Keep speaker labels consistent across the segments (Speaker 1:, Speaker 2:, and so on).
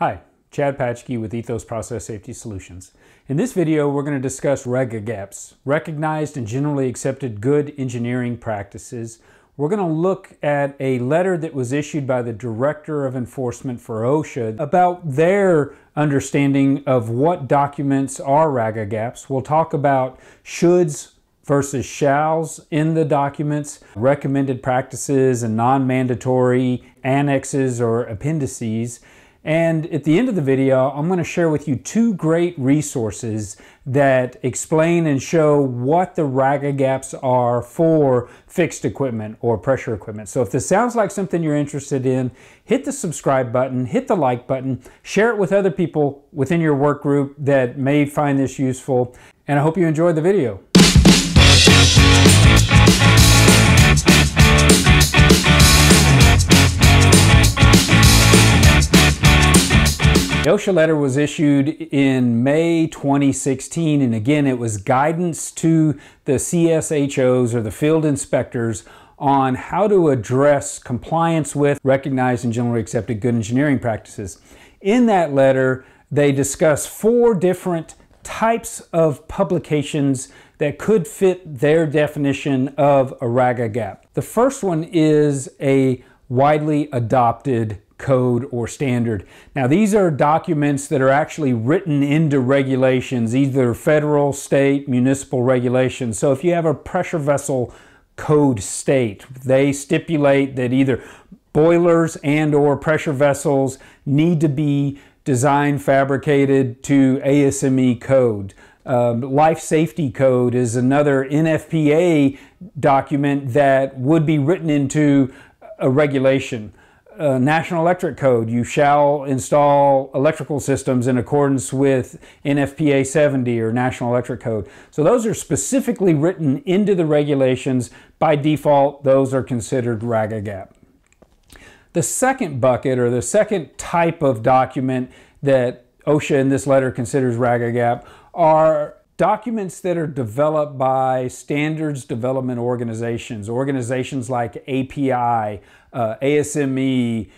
Speaker 1: Hi, Chad Patchke with Ethos Process Safety Solutions. In this video, we're going to discuss REGA gaps, recognized and generally accepted good engineering practices. We're going to look at a letter that was issued by the Director of Enforcement for OSHA about their understanding of what documents are RAGA gaps. We'll talk about shoulds, versus shalls in the documents, recommended practices and non mandatory annexes or appendices. And at the end of the video, I'm going to share with you two great resources that explain and show what the raga gaps are for fixed equipment or pressure equipment. So if this sounds like something you're interested in, hit the subscribe button, hit the like button, share it with other people within your work group that may find this useful. And I hope you enjoyed the video. The OSHA letter was issued in May 2016, and again, it was guidance to the CSHOs or the field inspectors on how to address compliance with recognized and generally accepted good engineering practices. In that letter, they discuss four different types of publications that could fit their definition of a RAGA gap. The first one is a widely adopted code or standard. Now, these are documents that are actually written into regulations, either federal, state, municipal regulations. So if you have a pressure vessel code state, they stipulate that either boilers and or pressure vessels need to be designed, fabricated to ASME code. Um, life safety code is another NFPA document that would be written into a regulation uh, National Electric Code, you shall install electrical systems in accordance with NFPA 70 or National Electric Code. So those are specifically written into the regulations. By default, those are considered RAGA GAP. The second bucket or the second type of document that OSHA in this letter considers RAGA GAP are documents that are developed by standards development organizations, organizations like API, uh, ASME,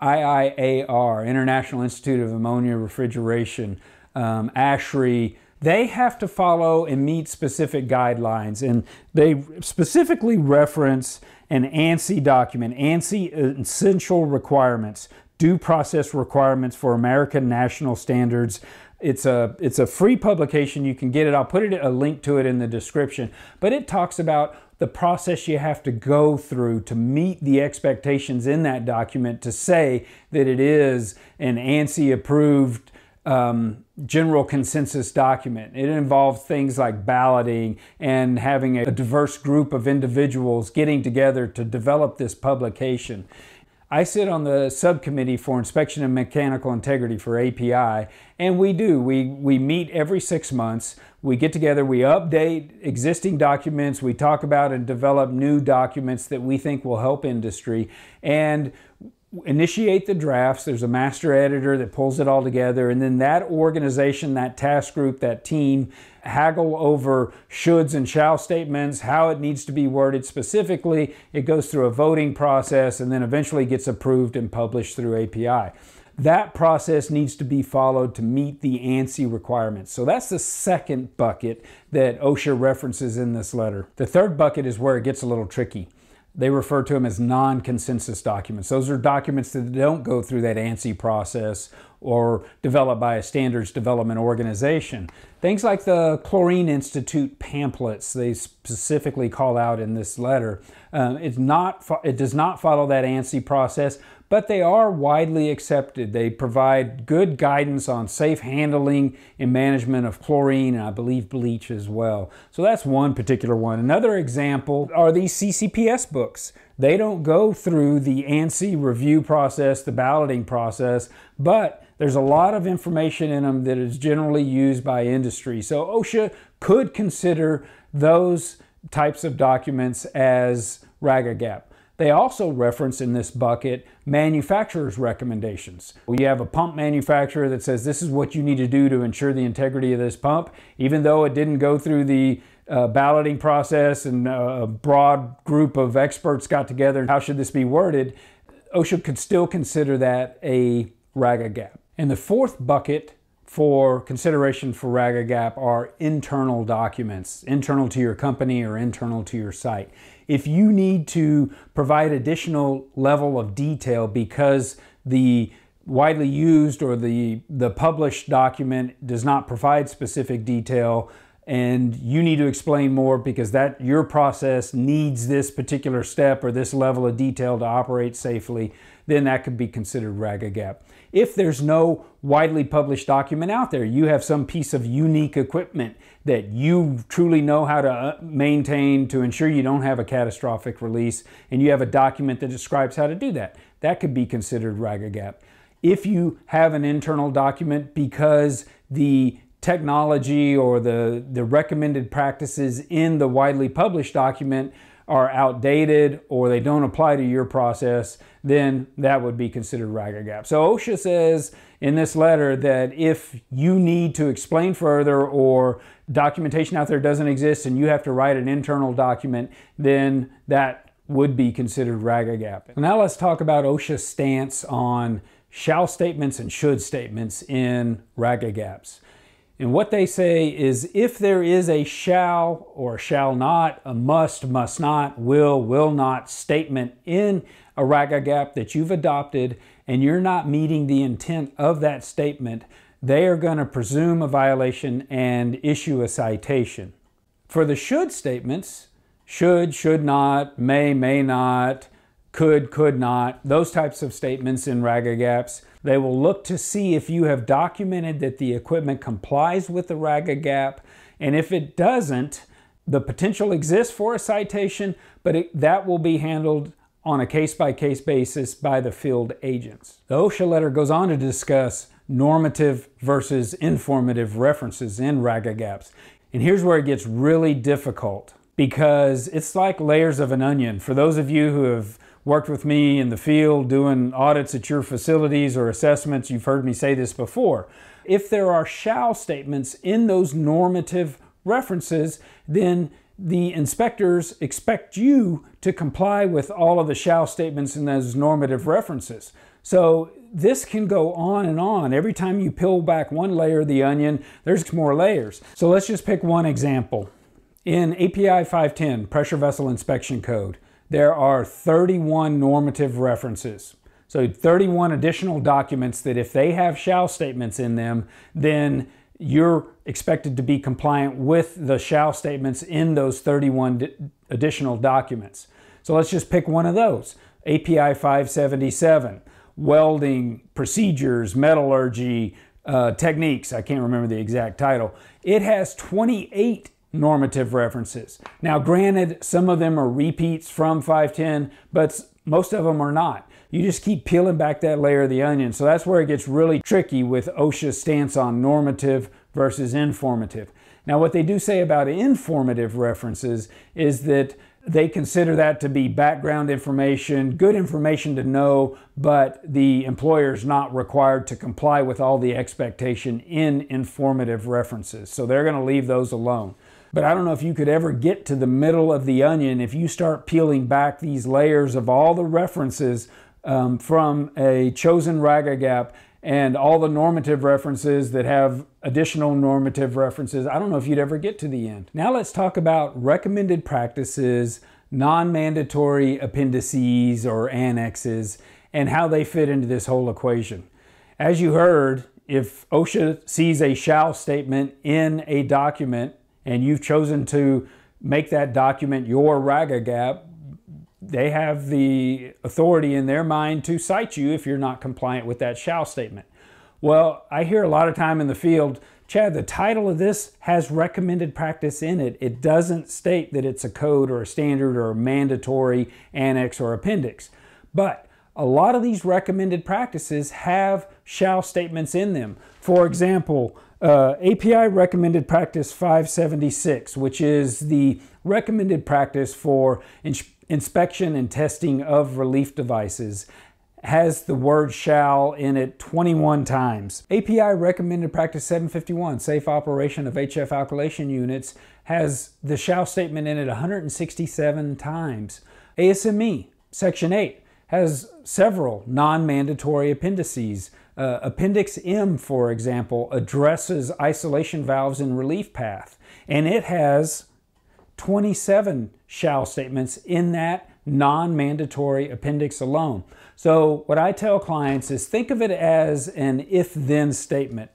Speaker 1: IIAR, International Institute of Ammonia Refrigeration, um, ASHRAE, they have to follow and meet specific guidelines. And they specifically reference an ANSI document, ANSI Essential Requirements, Due Process Requirements for American National Standards it's a it's a free publication. You can get it. I'll put it, a link to it in the description. But it talks about the process you have to go through to meet the expectations in that document to say that it is an ANSI approved um, general consensus document. It involves things like balloting and having a diverse group of individuals getting together to develop this publication. I sit on the subcommittee for inspection and mechanical integrity for API, and we do. We, we meet every six months. We get together, we update existing documents, we talk about and develop new documents that we think will help industry. And initiate the drafts. There's a master editor that pulls it all together. And then that organization, that task group, that team haggle over shoulds and shall statements, how it needs to be worded specifically. It goes through a voting process and then eventually gets approved and published through API. That process needs to be followed to meet the ANSI requirements. So that's the second bucket that OSHA references in this letter. The third bucket is where it gets a little tricky they refer to them as non-consensus documents. Those are documents that don't go through that ANSI process or developed by a standards development organization. Things like the Chlorine Institute pamphlets they specifically call out in this letter. Uh, it's not, it does not follow that ANSI process, but they are widely accepted. They provide good guidance on safe handling and management of chlorine and I believe bleach as well. So that's one particular one. Another example are these CCPS books. They don't go through the ANSI review process, the balloting process, but there's a lot of information in them that is generally used by industry. So OSHA could consider those types of documents as RAGA gap. They also reference in this bucket manufacturer's recommendations. You have a pump manufacturer that says this is what you need to do to ensure the integrity of this pump, even though it didn't go through the uh, balloting process and uh, a broad group of experts got together. How should this be worded? OSHA could still consider that a RAGA gap. And the fourth bucket for consideration for RAGA gap are internal documents, internal to your company or internal to your site. If you need to provide additional level of detail because the widely used or the, the published document does not provide specific detail, and you need to explain more because that your process needs this particular step or this level of detail to operate safely then that could be considered ragged gap. If there's no widely published document out there, you have some piece of unique equipment that you truly know how to uh, maintain to ensure you don't have a catastrophic release, and you have a document that describes how to do that. That could be considered ragged gap. If you have an internal document because the technology or the, the recommended practices in the widely published document are outdated or they don't apply to your process, then that would be considered RAGA gap. So OSHA says in this letter that if you need to explain further or documentation out there doesn't exist and you have to write an internal document, then that would be considered RAGA gap. Now let's talk about OSHA's stance on shall statements and should statements in RAGA gaps. And what they say is if there is a shall or shall not, a must, must not, will, will not statement in a RAGA that you've adopted and you're not meeting the intent of that statement, they are going to presume a violation and issue a citation. For the should statements, should, should not, may, may not, could, could not, those types of statements in RAGA gaps. They will look to see if you have documented that the equipment complies with the RAGA gap. And if it doesn't, the potential exists for a citation, but it, that will be handled on a case by case basis by the field agents. The OSHA letter goes on to discuss normative versus informative references in RAGA gaps. And here's where it gets really difficult because it's like layers of an onion. For those of you who have worked with me in the field doing audits at your facilities or assessments, you've heard me say this before. If there are shall statements in those normative references, then the inspectors expect you to comply with all of the shall statements in those normative references. So this can go on and on. Every time you peel back one layer of the onion, there's more layers. So let's just pick one example. In API 510, Pressure Vessel Inspection Code, there are 31 normative references. So 31 additional documents that if they have shall statements in them, then you're expected to be compliant with the shall statements in those 31 additional documents. So let's just pick one of those. API 577, welding procedures, metallurgy, uh, techniques. I can't remember the exact title. It has 28 normative references. Now, granted, some of them are repeats from 510, but most of them are not. You just keep peeling back that layer of the onion. So that's where it gets really tricky with OSHA's stance on normative versus informative. Now, what they do say about informative references is that they consider that to be background information, good information to know, but the employer is not required to comply with all the expectation in informative references. So they're going to leave those alone. But I don't know if you could ever get to the middle of the onion if you start peeling back these layers of all the references um, from a chosen raga gap and all the normative references that have additional normative references. I don't know if you'd ever get to the end. Now let's talk about recommended practices, non-mandatory appendices or annexes, and how they fit into this whole equation. As you heard, if OSHA sees a shall statement in a document and you've chosen to make that document your RAGA gap, they have the authority in their mind to cite you if you're not compliant with that shall statement. Well, I hear a lot of time in the field, Chad, the title of this has recommended practice in it. It doesn't state that it's a code or a standard or a mandatory annex or appendix. But a lot of these recommended practices have shall statements in them. For example, uh, API recommended practice 576, which is the recommended practice for inspection and testing of relief devices, has the word shall in it 21 times. API recommended practice 751, safe operation of HF alkylation units, has the shall statement in it 167 times. ASME, section 8, has several non-mandatory appendices uh, Appendix M, for example, addresses isolation valves in relief path, and it has 27 shall statements in that non-mandatory appendix alone. So what I tell clients is think of it as an if-then statement.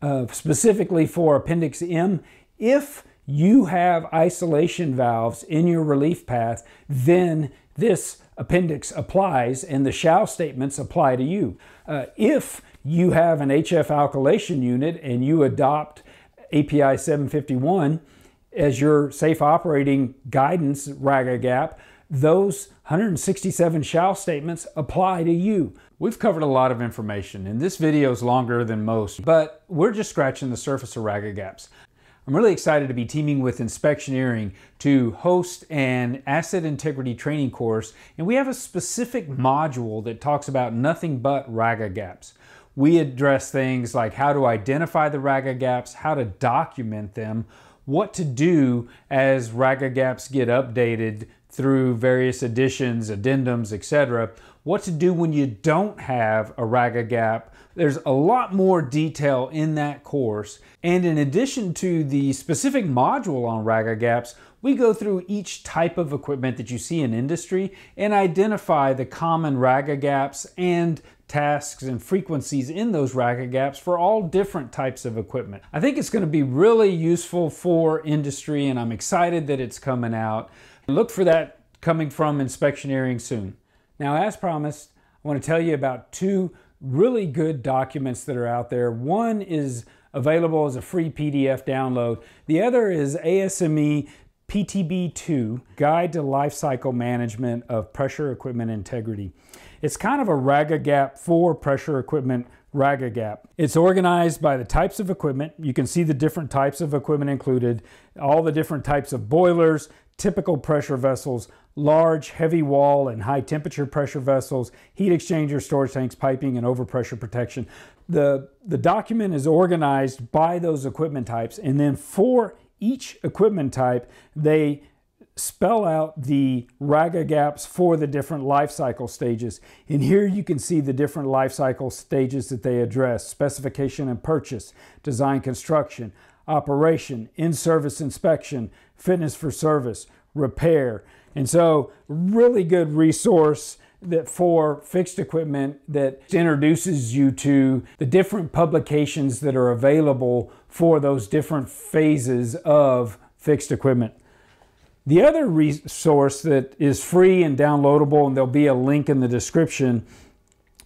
Speaker 1: Uh, specifically for Appendix M, if you have isolation valves in your relief path, then this appendix applies and the shall statements apply to you. Uh, if you have an HF alkylation unit and you adopt API 751 as your safe operating guidance RAGA gap, those 167 shall statements apply to you. We've covered a lot of information and this video is longer than most, but we're just scratching the surface of RAGA gaps. I'm really excited to be teaming with Inspectioneering to host an asset integrity training course, and we have a specific module that talks about nothing but RAGA gaps. We address things like how to identify the RAGA gaps, how to document them, what to do as raga gaps get updated through various additions, addendums, etc. What to do when you don't have a raga gap. There's a lot more detail in that course. And in addition to the specific module on raga gaps, we go through each type of equipment that you see in industry and identify the common raga gaps and tasks and frequencies in those racket gaps for all different types of equipment. I think it's going to be really useful for industry and I'm excited that it's coming out. Look for that coming from Inspectioneering soon. Now, as promised, I want to tell you about two really good documents that are out there. One is available as a free PDF download. The other is ASME PTB2, Guide to Lifecycle Management of Pressure Equipment Integrity. It's kind of a raga gap for pressure equipment raga gap. It's organized by the types of equipment. You can see the different types of equipment included, all the different types of boilers, typical pressure vessels, large, heavy wall and high temperature pressure vessels, heat exchanger, storage tanks, piping, and overpressure protection. The, the document is organized by those equipment types, and then for each equipment type, they spell out the raga gaps for the different life cycle stages. And here you can see the different life cycle stages that they address, specification and purchase, design construction, operation, in-service inspection, fitness for service, repair. And so really good resource that for fixed equipment that introduces you to the different publications that are available for those different phases of fixed equipment. The other resource that is free and downloadable, and there'll be a link in the description,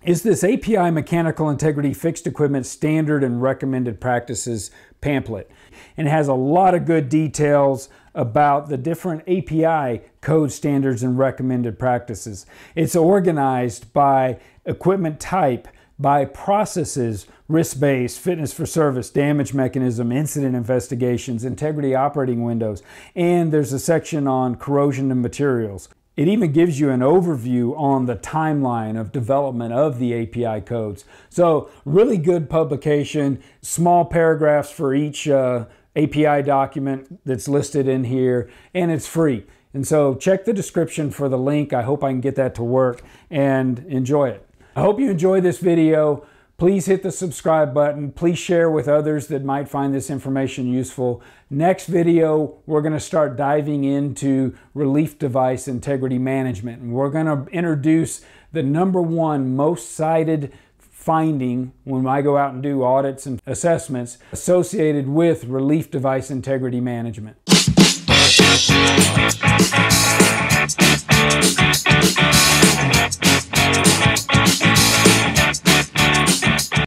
Speaker 1: is this API Mechanical Integrity Fixed Equipment Standard and Recommended Practices pamphlet. And it has a lot of good details about the different API code standards and recommended practices. It's organized by equipment type, by processes, risk based, fitness for service, damage mechanism, incident investigations, integrity operating windows, and there's a section on corrosion and materials. It even gives you an overview on the timeline of development of the API codes. So, really good publication, small paragraphs for each uh, API document that's listed in here, and it's free. And so, check the description for the link. I hope I can get that to work and enjoy it. I hope you enjoy this video. Please hit the subscribe button. Please share with others that might find this information useful. Next video, we're going to start diving into relief device integrity management. And we're going to introduce the number one most cited finding when I go out and do audits and assessments associated with relief device integrity management.